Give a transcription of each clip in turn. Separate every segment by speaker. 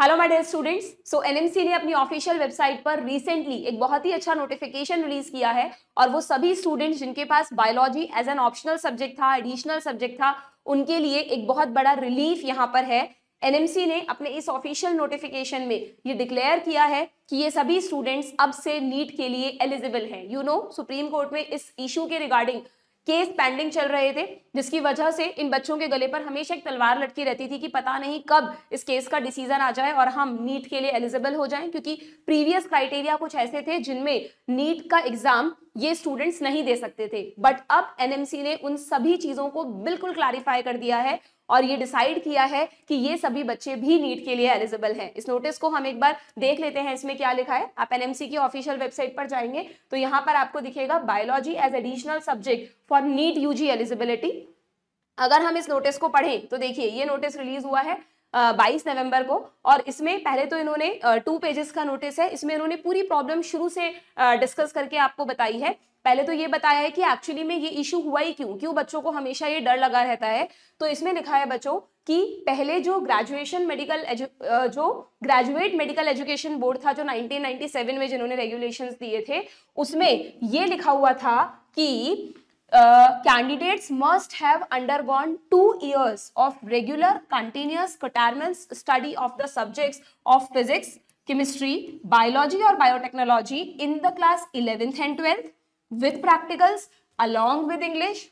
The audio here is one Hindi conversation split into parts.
Speaker 1: hello my dear students so NMC ने अपनी ऑफिशियल वेबसाइट पर रिसेंटली एक बहुत ही अच्छा नोटिफिकेशन रिलीज किया है और वो सभी स्टूडेंट्स जिनके पास biology as an optional subject था एडिशनल सब्जेक्ट था उनके लिए एक बहुत बड़ा रिलीफ यहाँ पर है एनएमसी ने अपने इस ऑफिशियल नोटिफिकेशन में ये डिक्लेयर किया है कि ये सभी स्टूडेंट्स अब से नीट के लिए एलिजिबल हैं यू नो सुप्रीम कोर्ट में इस इशू के रिगार्डिंग केस पेंडिंग चल रहे थे जिसकी वजह से इन बच्चों के गले पर हमेशा एक तलवार लटकी रहती थी कि पता नहीं कब इस केस का डिसीजन आ जाए और हम नीट के लिए एलिजिबल हो जाएं क्योंकि प्रीवियस क्राइटेरिया कुछ ऐसे थे जिनमें नीट का एग्जाम ये स्टूडेंट्स नहीं दे सकते थे बट अब एनएमसी ने उन सभी चीजों को बिल्कुल क्लैरिफाई कर दिया है और ये डिसाइड किया है कि ये सभी बच्चे भी नीट के लिए एलिजिबल हैं इस नोटिस को हम एक बार देख लेते हैं इसमें क्या लिखा है आप एनएमसी की ऑफिशियल वेबसाइट पर जाएंगे तो यहाँ पर आपको दिखेगा biology as additional subject for NEET UG eligibility अगर हम इस नोटिस को पढ़ें तो देखिए ये नोटिस रिलीज हुआ है बाईस नवंबर को और इसमें पहले तो इन्होंने टू पेजेस का नोटिस है इसमें इन्होंने पूरी प्रॉब्लम शुरू से डिस्कस करके आपको बताई है पहले तो ये बताया है कि एक्चुअली में ये इशू हुआ ही क्यों क्यों बच्चों को हमेशा ये डर लगा रहता है तो इसमें लिखा है बच्चों कि पहले जो ग्रेजुएशन मेडिकल जो ग्रेजुएट मेडिकल एजुकेशन बोर्ड था जो 1997 में जिन्होंने रेगुलेशंस दिए थे उसमें ये लिखा हुआ था कि Uh, candidates must have undergone two years of regular continuous coterminous study of the subjects of physics, chemistry, biology or biotechnology in the class 11th and 12th with practicals along with English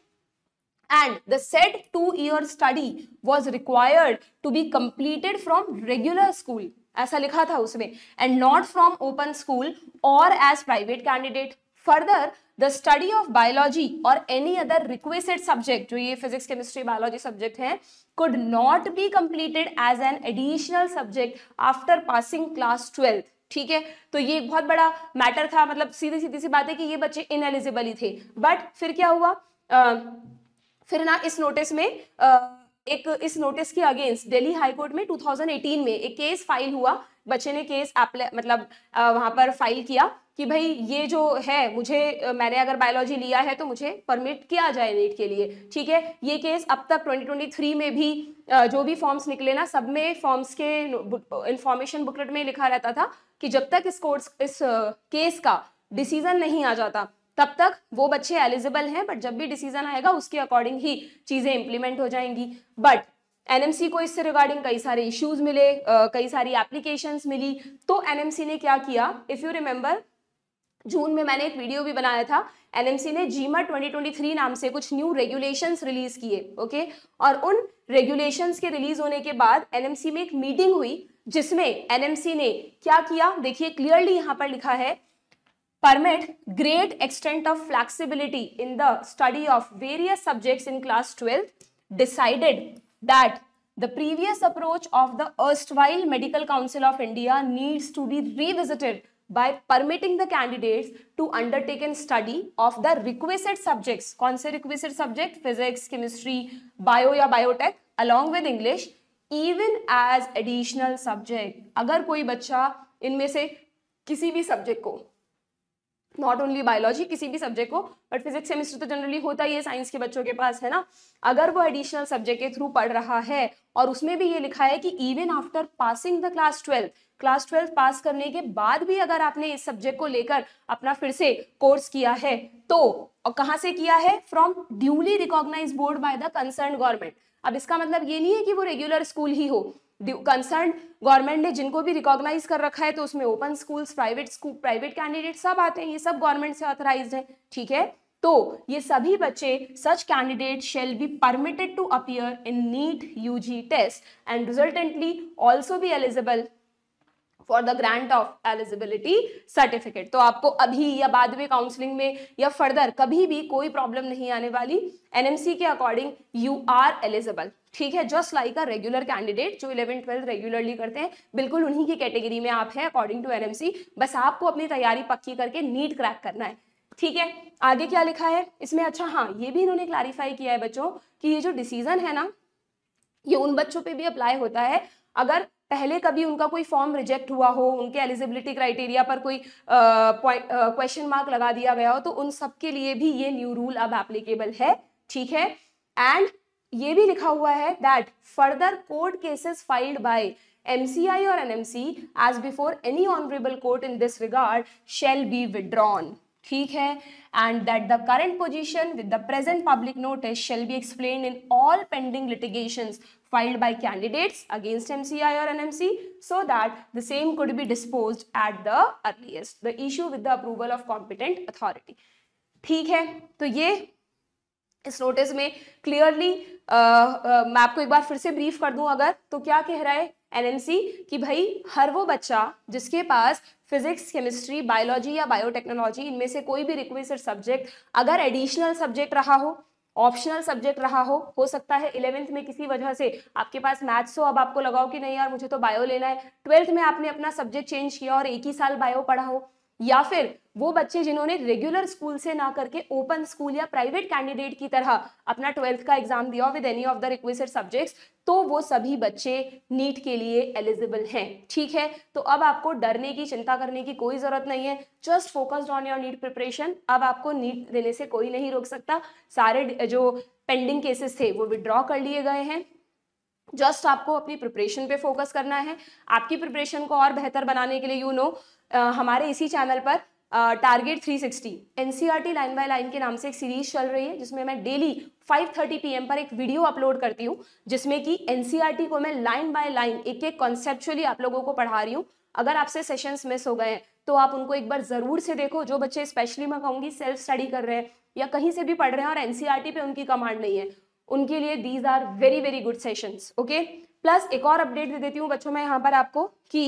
Speaker 1: and the said two-year study was required to be completed from regular school ऐसा लिखा था उसमें and not from open school or as private candidate further the study of biology और एनी अदर रिक्वेस्टेड सब्जेक्ट जो ये फिजिक्स केमिस्ट्री बायोलॉजी सब्जेक्ट है could not be completed as an additional subject after passing class twelfth ठीक है तो ये एक बहुत बड़ा मैटर था मतलब सीधी सीधी सी बात है कि ये बच्चे इन एलिजिबल ही थे बट फिर क्या हुआ आ, फिर ना इस नोटिस में आ, एक इस नोटिस के अगेंस्ट दिल्ली हाई कोर्ट में 2018 में एक केस फाइल हुआ बच्चे ने केस मतलब आ, वहां पर फाइल किया कि भाई ये जो है मुझे मैंने अगर बायोलॉजी लिया है तो मुझे परमिट किया जाए नीट के लिए ठीक है ये केस अब तक 2023 में भी जो भी फॉर्म्स निकले ना सब में फॉर्म्स के इंफॉर्मेशन बुकलेट में लिखा रहता था कि जब तक इस कोर्स इस केस का डिसीजन नहीं आ जाता तब तक वो बच्चे एलिजिबल हैं बट जब भी डिसीजन आएगा उसके अकॉर्डिंग ही चीज़ें इम्प्लीमेंट हो जाएंगी बट एनएमसी को इससे रिगार्डिंग कई सारे इश्यूज मिले कई सारी एप्लीकेशंस मिली तो एनएमसी ने क्या किया इफ़ यू रिमेंबर जून में मैंने एक वीडियो भी बनाया था एनएमसी ने जीमा 2023 नाम से कुछ न्यू रेगुलेशंस रिलीज किए ओके और उन रेगुलेशंस के रिलीज होने के बाद एनएमसी में एक मीटिंग हुई जिसमें एनएमसी ने क्या किया देखिए क्लियरली यहाँ पर लिखा है permit great extent of flexibility in the study of various subject in class twelfth decided that the previous approach of the erstwhile medical council of India needs to be revisited by permitting the candidates to undertake and study of the requisite subjects कौन से requisite subject physics chemistry bio या biotech along with English even as additional subject अगर कोई बच्चा इनमें से किसी भी सब्जेक्ट को नॉट ओनली बायोलॉजी किसी भी सब्जेक्ट को बट फिजिक्स केमिस्ट्री तो जनरली होता ही है साइंस के बच्चों के पास है ना अगर वो एडिशनल सब्जेक्ट के थ्रू पढ़ रहा है और उसमें भी ये लिखा है कि even after passing the class twelfth class twelfth pass करने के बाद भी अगर आपने इस सब्जेक्ट को लेकर अपना फिर से कोर्स किया है तो और कहाँ से किया है from duly recognize board by the concern government अब इसका मतलब ये नहीं है कि वो रेगुलर स्कूल ही हो कंसर्न गवर्नमेंट ने जिनको भी रिकॉग्नाइज कर रखा है तो उसमें open schools private school private candidate सब आते हैं ये सब गवर्नमेंट से ऑथराइज है ठीक है तो ये सभी बच्चे such candidate shall be permitted to appear in NEET UG test and resultantly also be eligible for the grant of eligibility certificate तो आपको अभी या बाद में काउंसलिंग में या फर्दर कभी भी कोई प्रॉब्लम नहीं आने वाली एनएमसी के अकॉर्डिंग यू आर एलिजिबल ठीक है just like a regular candidate जो इलेवन ट्वेल्थ रेगुलरली करते हैं बिल्कुल उन्हीं की कैटेगरी में आप हैं अकॉर्डिंग टू एनएमसी बस आपको अपनी तैयारी पक्की करके नीट क्रैक करना है ठीक है आगे क्या लिखा है इसमें अच्छा हाँ ये भी इन्होंने क्लैरिफाई किया है बच्चों कि ये जो डिसीजन है ना ये उन बच्चों पे भी अप्लाई होता है अगर पहले कभी उनका कोई फॉर्म रिजेक्ट हुआ हो उनके एलिजिबिलिटी क्राइटेरिया पर कोई क्वेश्चन मार्क लगा दिया गया हो तो उन सब के लिए भी ये न्यू रूल अब एप्लीकेबल है ठीक है एंड ये भी लिखा हुआ है that further court cases filed by MCI और NMC as before any honourable court in this regard shall be withdrawn ठीक है and that the current position with the present public notice shall be explained in all pending litigations filed by candidates against MCI or NMC so that the same could be disposed at the earliest the issue with the approval of competent authority ठीक है तो ये इस नोटिस में क्लियरली मैं आपको एक बार फिर से ब्रीफ कर दूं अगर तो क्या कह रहा है एनएमसी कि भाई हर वो बच्चा जिसके पास फिजिक्स केमिस्ट्री बायोलॉजी या बायोटेक्नोलॉजी इनमें से कोई भी रिक्वेस्टेड सब्जेक्ट अगर एडिशनल सब्जेक्ट रहा हो ऑप्शनल सब्जेक्ट रहा हो हो सकता है इलेवेंथ में किसी वजह से आपके पास मैथ्स हो अब आपको लगाओ कि नहीं यार मुझे तो बायो लेना है ट्वेल्थ में आपने अपना सब्जेक्ट चेंज किया और एक ही साल बायो पढ़ा हो या फिर वो बच्चे जिन्होंने रेगुलर स्कूल से ना करके ओपन स्कूल या प्राइवेट कैंडिडेट की तरह अपना ट्वेल्थ का एग्जाम दिया with any of the requested subjects तो वो सभी बच्चे नीट के लिए एलिजिबल हैं ठीक है तो अब आपको डरने की चिंता करने की कोई ज़रूरत नहीं है just focused on your NEET preparation अब आपको नीट देने से कोई नहीं रोक सकता सारे जो पेंडिंग केसेस थे वो विड्रॉ कर लिए गए हैं जस्ट आपको अपनी प्रिपरेशन पे फोकस करना है आपकी प्रिपरेशन को और बेहतर बनाने के लिए यू you नो know, हमारे इसी चैनल पर target 360 NCERT line by line के नाम से एक सीरीज चल रही है जिसमें मैं डेली 5:30 पीएम पर एक वीडियो अपलोड करती हूँ जिसमें कि एनसीईआरटी e को मैं लाइन बाय लाइन एक एक कॉन्सेप्चुअली आप लोगों को पढ़ा रही हूँ अगर आपसे सेशंस मिस हो गए हैं तो आप उनको एक बार ज़रूर से देखो जो बच्चे स्पेशली मैं कहूँगी सेल्फ स्टडी कर रहे हैं या कहीं से भी पढ़ रहे हैं और टी e पे उनकी कमांड नहीं है उनके लिए these are very very good session okay plus एक और अपडेट दे देती हूँ बच्चों मैं यहाँ पर आपको कि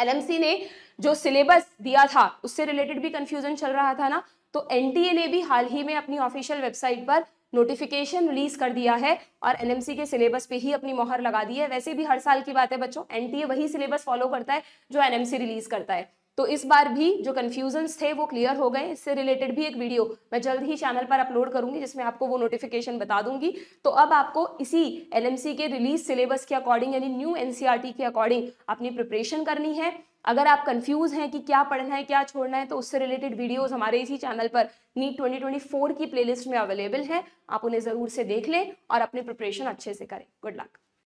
Speaker 1: एलएमसी ने जो सिलेबस दिया था उससे रिलेटेड भी कंफ्यूजन चल रहा था ना तो एनटीए ने भी हाल ही में अपनी ऑफिशियल वेबसाइट पर नोटिफिकेशन रिलीज कर दिया है और एनएमसी के सिलेबस पे ही अपनी मोहर लगा दी है वैसे भी हर साल की बात है बच्चों एनटीए वही सिलेबस फॉलो करता है जो एनएमसी रिलीज करता है तो इस बार भी जो कन्फ्यूजन्स थे वो क्लियर हो गए इससे रिलेटेड भी एक वीडियो मैं जल्द ही चैनल पर अपलोड करूंगी जिसमें आपको वो नोटिफिकेशन बता दूंगी तो अब आपको इसी एल के रिलीज सिलेबस के अकॉर्डिंग यानी न्यू एन e के अकॉर्डिंग अपनी प्रिपरेशन करनी है अगर आप कंफ्यूज हैं कि क्या पढ़ना है क्या छोड़ना है तो उससे रिलेटेड वीडियोस हमारे इसी चैनल पर नीट 2024 की प्लेलिस्ट में अवेलेबल है आप उन्हें ज़रूर से देख लें और अपनी प्रिपरेशन अच्छे से करें गुड लक